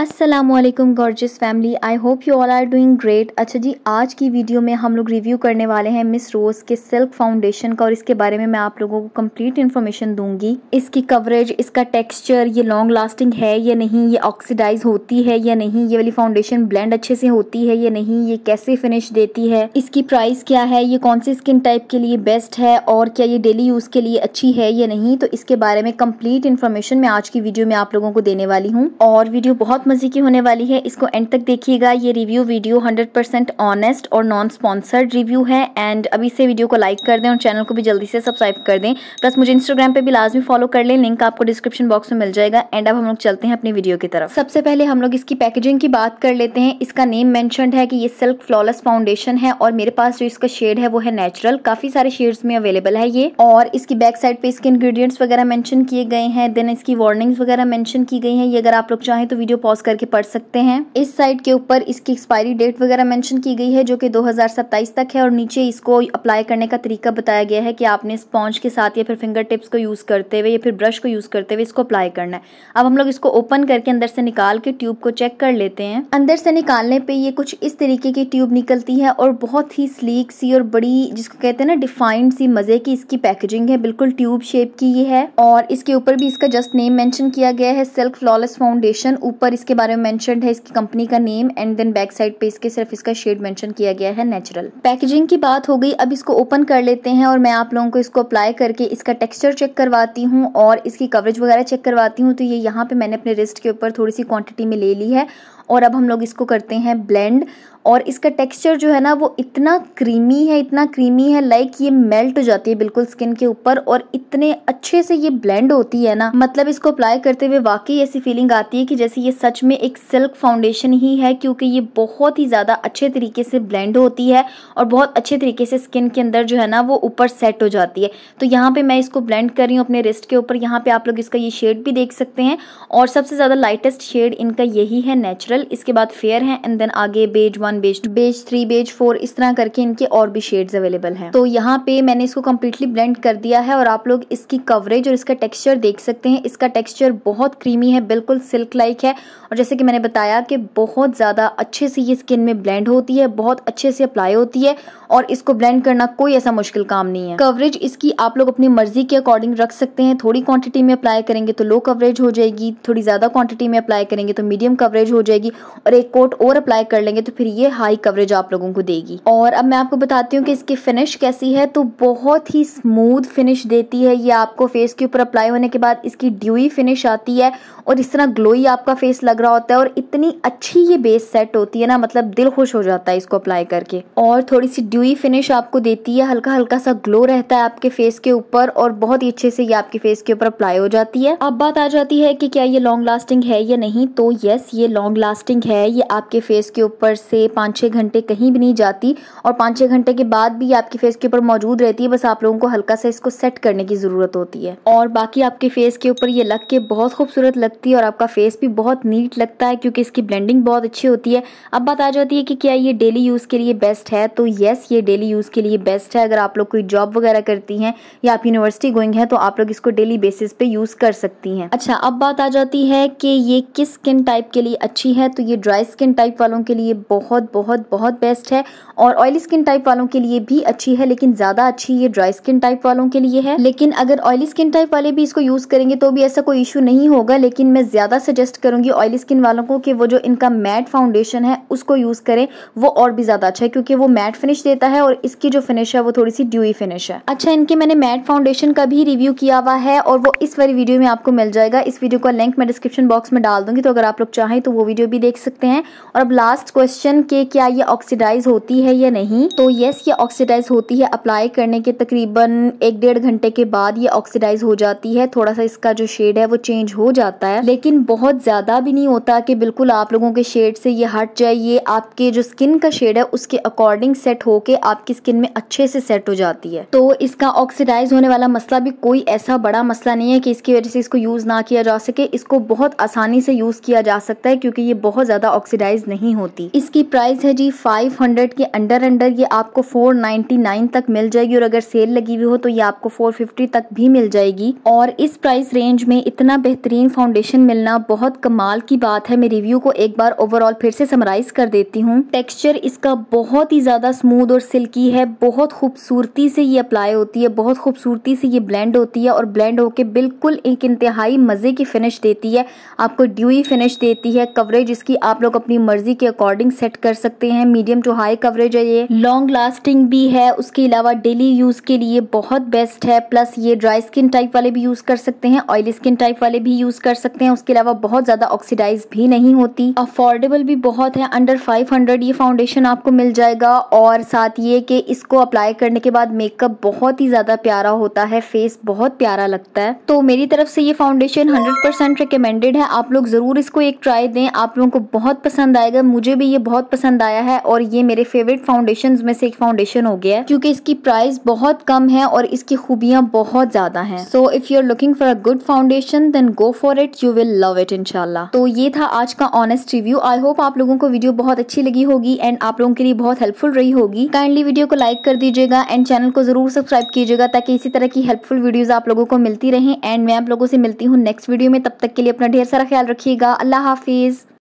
Aslam gorgeous family I hope you all are doing great अच्छा जी आज की वीडियो में हम लोग रिव्यू करने वाले हैं मिस रोज़ के सिल्क फाउंडेशन का और इसके बारे में मैं आप लोगों को कम्प्लीट इन्फॉर्मेशन दूंगी इसकी कवरेज इसका टेक्सचर ये लॉन्ग लास्टिंग है या नहीं ये ऑक्सीडाइज होती है या नहीं ये वाली फाउंडेशन ब्लेंड अच्छे से होती है या नहीं ये कैसे फिनिश देती है इसकी प्राइस क्या है ये कौन सी स्किन टाइप के लिए बेस्ट है और क्या ये डेली यूज़ के लिए अच्छी है या नहीं तो इसके बारे में कम्प्लीट इन्फॉर्मेशन मैं आज की वीडियो में आप लोगों को देने वाली हूँ और वीडियो बहुत मज़े की होने वाली है इसको एंड तक देखिएगा ये रिव्यू वीडियो 100% ऑनेस्ट और नॉन स्पॉन्सर्ड रिव्यू है एंड अभी से वीडियो को लाइक कर दें और चैनल को भी जल्दी से सब्सक्राइब कर दें प्लस मुझे इंस्टाग्राम पे भी लाजमी फॉलो कर लें लिंक आपको डिस्क्रिप्शन बॉक्स में मिल जाएगा एंड अब हम लोग चलते हैं अपनी वीडियो की तरफ सबसे पहले हम लोग इसकी पैकेजिंग की बात कर लेते हैं इसका नेम मैंशन है कि ये सिल्क फ्लॉलेस फाउंडेशन है और मेरे पास जो इसका शेड है वो है नेचुरल काफ़ी सारे शेड्स में अवेलेबल है ये और इसकी बैक साइड पे इसके इंग्रीडियंट्स वगैरह मैंशन किए गए हैं देन इसकी वार्निंग्स वगैरह मैंशन की गई है ये अगर आप लोग चाहें तो वीडियो पॉज पॉज करके पढ़ सकते हैं इस साइट के ऊपर इसकी एक्सपायरी डेट वगैरह मेंशन की गई है जो कि 2027 तक है और नीचे इसको अप्लाई करने का तरीका बताया गया है कि आपने स्पॉन्ज के साथ या फिर फिंगर टिप्स को यूज़ करते हुए या फिर ब्रश को यूज़ करते हुए इसको अप्लाई करना है अब हम लोग इसको ओपन करके अंदर से निकाल के ट्यूब को चेक कर लेते हैं अंदर से निकालने पर ये कुछ इस तरीके की ट्यूब निकलती है और बहुत ही स्लीक सी और बड़ी जिसको कहते हैं ना डिफाइंड सी मज़े की इसकी पैकेजिंग है बिल्कुल ट्यूब शेप की ये है और इसके ऊपर भी इसका जस्ट नेम मैंशन किया गया है सिल्क फ्लॉलेस फाउंडेशन ऊपर इसके बारे में मेंशन है इसकी कंपनी का name and then back side पे इसके सिर्फ इसका शेड मेंशन किया गया है नेचुरल पैकेजिंग की बात हो गई अब इसको ओपन कर लेते हैं और मैं आप लोगों को इसको अप्लाई करके इसका टेक्सचर चेक करवाती हूँ और इसकी कवरेज वगैरह चेक करवाती हूँ तो ये यहाँ पे मैंने अपने रिस्ट के ऊपर थोड़ी सी क्वांटिटी में ले ली है और अब हम लोग इसको करते हैं ब्लेंड और इसका टेक्सचर जो है ना वो इतना क्रीमी है इतना क्रीमी है लाइक ये मेल्ट हो जाती है बिल्कुल स्किन के ऊपर और इतने अच्छे से ये ब्लेंड होती है ना मतलब इसको अप्लाई करते हुए वाकई ऐसी फीलिंग आती है कि जैसे ये सच में एक सिल्क फाउंडेशन ही है क्योंकि ये बहुत ही ज़्यादा अच्छे तरीके से ब्लेंड होती है और बहुत अच्छे तरीके से स्किन के अंदर जो है ना वो ऊपर सेट हो जाती है तो यहाँ पर मैं इसको ब्लेंड कर रही हूँ अपने रिस्ट के ऊपर यहाँ पर आप लोग इसका ये शेड भी देख सकते हैं और सबसे ज़्यादा लाइटेस्ट शेड इनका यही है नेचुरल पर्ल इसके बाद फेयर है एंड देन आगे beige one beige two beige three beige four इस तरह करके इनके और भी शेड्स अवेलेबल हैं तो यहाँ पे मैंने इसको कम्प्लीटली ब्लेंड कर दिया है और आप लोग इसकी कवरेज और इसका टेक्सचर देख सकते हैं इसका टेक्सचर बहुत क्रीमी है बिल्कुल सिल्क लाइक है और जैसे कि मैंने बताया कि बहुत ज़्यादा अच्छे से ये स्किन में ब्लेंड होती है बहुत अच्छे से अप्लाई होती है और इसको ब्लेंड करना कोई ऐसा मुश्किल काम नहीं है कवरेज इसकी आप लोग अपनी मर्जी के अकॉर्डिंग रख सकते हैं थोड़ी क्वांटिटी में अप्लाई करेंगे तो लो कवरेज हो जाएगी थोड़ी ज़्यादा क्वांटिटी में अप्लाई करेंगे तो मीडियम कवरेज हो जाएगी जाएगी और एक कोट और अप्लाई कर लेंगे तो फिर ये हाई कवरेज आप लोगों को देगी और अब मैं आपको बताती हूँ कि इसकी फिनिश कैसी है तो बहुत ही स्मूथ फिनिश देती है ये आपको फेस के ऊपर अप्लाई होने के बाद इसकी ड्यूई फिनिश आती है और इस तरह ग्लोई आपका फेस लग रहा होता है और इतनी अच्छी ये बेस सेट होती है ना मतलब दिल खुश हो जाता है इसको अप्लाई करके और थोड़ी सी ड्यूई फिनिश आपको देती है हल्का हल्का सा ग्लो रहता है आपके फेस के ऊपर और बहुत ही अच्छे से ये आपके फेस के ऊपर अप्लाई हो जाती है अब बात आ जाती है कि क्या ये लॉन्ग लास्टिंग है या नहीं तो यस ये लॉन्ग लास्ट लास्टिंग है ये आपके फेस के ऊपर से पाँच छः घंटे कहीं भी नहीं जाती और पाँच छः घंटे के बाद भी आपके फेस के ऊपर मौजूद रहती है बस आप लोगों को हल्का सा इसको सेट करने की ज़रूरत होती है और बाकी आपके फेस के ऊपर ये लग के बहुत खूबसूरत लगती है और आपका फेस भी बहुत नीट लगता है क्योंकि इसकी ब्लेंडिंग बहुत अच्छी होती है अब बात आ जाती है कि क्या ये डेली यूज़ के लिए बेस्ट है तो येस ये डेली यूज़ के लिए बेस्ट है अगर आप लोग कोई जॉब वगैरह करती हैं या आप यूनिवर्सिटी गोइंग है तो आप लोग इसको डेली बेसिस पे यूज़ कर सकती हैं अच्छा अब बात आ जाती है कि ये किस स्किन टाइप के लिए अच्छी है है तो ये ड्राई स्किन टाइप वालों के लिए बहुत बहुत बहुत बेस्ट है और ऑयली स्किन टाइप वालों के लिए भी अच्छी है लेकिन ज़्यादा अच्छी ये ड्राई स्किन टाइप वालों के लिए है लेकिन अगर ऑयली स्किन टाइप वाले भी इसको यूज़ करेंगे तो भी ऐसा कोई इशू नहीं होगा लेकिन मैं ज़्यादा सजेस्ट करूंगी ऑयली स्किन वालों को कि वो जो इनका मैट फाउंडेशन है उसको यूज़ करें वो और भी ज़्यादा अच्छा है क्योंकि वो मैट फिनिश देता है और इसकी जो फिनिश है वो थोड़ी सी ड्यूई फिनिश है अच्छा इनके मैंने मैट फाउंडेशन का भी रिव्यू किया हुआ है और वो इस वाली वीडियो में आपको मिल जाएगा इस वीडियो का लिंक मैं डिस्क्रिप्शन बॉक्स में डाल दूंगी तो अगर आप लोग चाहें तो वो वीडियो भी देख सकते हैं और अब लास्ट क्वेश्चन के क्या ये ऑक्सीडाइज होती है या नहीं तो यस ये ऑक्सीडाइज होती है अप्लाई करने के तकरीबन एक डेढ़ घंटे के बाद ये ऑक्सीडाइज हो जाती है थोड़ा सा इसका जो शेड है वो चेंज हो जाता है लेकिन बहुत ज़्यादा भी नहीं होता कि बिल्कुल आप लोगों के शेड से ये हट जाए ये आपके जो स्किन का शेड है उसके अकॉर्डिंग सेट होके आपकी स्किन में अच्छे से सेट हो जाती है तो इसका ऑक्सीडाइज होने वाला मसला भी कोई ऐसा बड़ा मसला नहीं है कि इसकी वजह से इसको यूज़ ना किया जा सके इसको बहुत आसानी से यूज़ किया जा सकता है क्योंकि ये बहुत ज़्यादा ऑक्सीडाइज नहीं होती इसकी प्राइस है जी 500 के अंडर अंडर ये आपको 499 तक मिल जाएगी और अगर सेल लगी हुई हो तो ये आपको 450 तक भी मिल जाएगी और इस प्राइस रेंज में इतना बेहतरीन फाउंडेशन मिलना बहुत कमाल की बात है मैं रिव्यू को एक बार ओवरऑल फिर से समराइज कर देती हूँ टेक्स्चर इसका बहुत ही ज़्यादा स्मूथ और सिल्की है बहुत खूबसूरती से ये अप्लाई होती है बहुत खूबसूरती से ये ब्लेंड होती है और ब्लेंड होके बिल्कुल एक इंतहाई मज़े की फिनिश देती है आपको ड्यूई फिनिश देती है कवरेज जिसकी आप लोग अपनी मर्जी के अकॉर्डिंग सेट कर सकते हैं मीडियम टू हाई कवरेज है ये लॉन्ग लास्टिंग भी है उसके अलावा डेली यूज के लिए बहुत बेस्ट है प्लस ये ड्राई स्किन टाइप वाले भी यूज कर सकते हैं ऑयली स्किन टाइप वाले भी यूज कर सकते हैं उसके अलावा बहुत ज्यादा ऑक्सीडाइज भी नहीं होती अफोर्डेबल भी बहुत है अंडर फाइव ये फाउंडेशन आपको मिल जाएगा और साथ ये कि इसको अप्लाई करने के बाद मेकअप बहुत ही ज्यादा प्यारा होता है फेस बहुत प्यारा लगता है तो मेरी तरफ से ये फाउंडेशन हंड्रेड रिकमेंडेड है आप लोग जरूर इसको एक ट्राई दें आप लोगों को बहुत पसंद आएगा मुझे भी ये बहुत पसंद आया है और ये मेरे फेवरेट फाउंडेशन में से एक फाउंडेशन हो गया है क्योंकि इसकी प्राइस बहुत कम है और इसकी खूबियां बहुत ज़्यादा हैं so if you are looking for a good foundation then go for it you will love it इनशाला तो ये था आज का ऑनेस्ट रिव्यू आई होप आप लोगों को वीडियो बहुत अच्छी लगी होगी एंड आप लोगों के लिए बहुत हेल्पफुल रही होगी काइंडली वीडियो को लाइक कर दीजिएगा एंड चैनल को जरूर सब्सक्राइब कीजिएगा ताकि इसी तरह की हेल्पफुल वीडियो आप लोगों को मिलती रहे एंड मैं आप लोगों से मिलती हूँ नेक्स्ट वीडियो में तब तक के लिए अपना ढेर सारा ख्याल रखिएगा अल्लाह हाफिज़